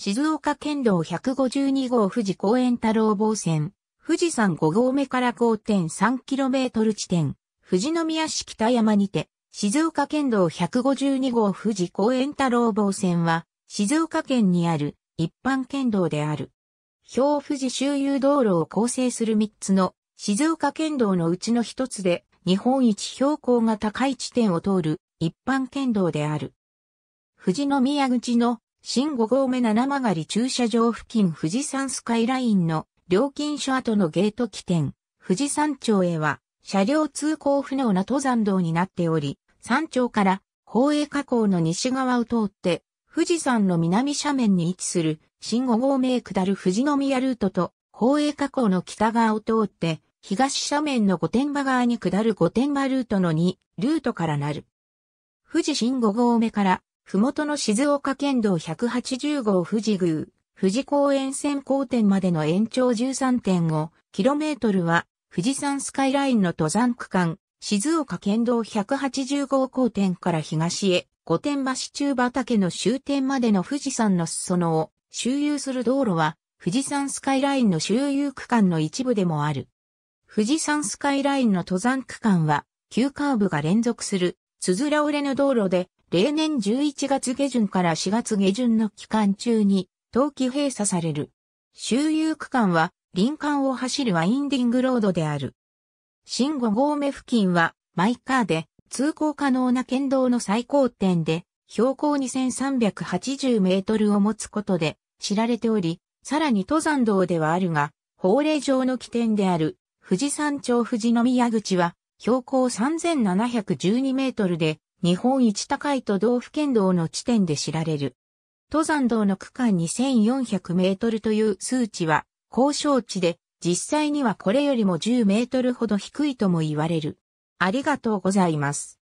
静岡県道152号富士公園太郎防線、富士山5合目から 5.3km 地点、富士宮市北山にて、静岡県道152号富士公園太郎防線は、静岡県にある一般県道である。表富士周遊道路を構成する3つの静岡県道のうちの1つで、日本一標高が高い地点を通る一般県道である。富士宮口の新5合目七曲駐車場付近富士山スカイラインの料金所跡のゲート起点、富士山頂へは車両通行不能な登山道になっており、山頂から宝永河口の西側を通って富士山の南斜面に位置する新5合目へ下る富士宮ルートと宝永河口の北側を通って東斜面の御殿場側に下る御殿場ルートの2ルートからなる。富士新5合目から麓の静岡県道180号富士宮、富士公園線交点までの延長 13.5km は、富士山スカイラインの登山区間、静岡県道180号交点から東へ、御殿場市中畑の終点までの富士山の裾野を周遊する道路は、富士山スカイラインの周遊区間の一部でもある。富士山スカイラインの登山区間は、急カーブが連続する、つづら折れの道路で、例年11月下旬から4月下旬の期間中に、冬季閉鎖される。周遊区間は、林間を走るワインディングロードである。新5合目付近は、マイカーで、通行可能な県道の最高点で、標高2380メートルを持つことで知られており、さらに登山道ではあるが、法令上の起点である富士山頂富士宮口は標高3712メートルで日本一高い都道府県道の地点で知られる。登山道の区間2400メートルという数値は、交渉値で、実際にはこれよりも10メートルほど低いとも言われる。ありがとうございます。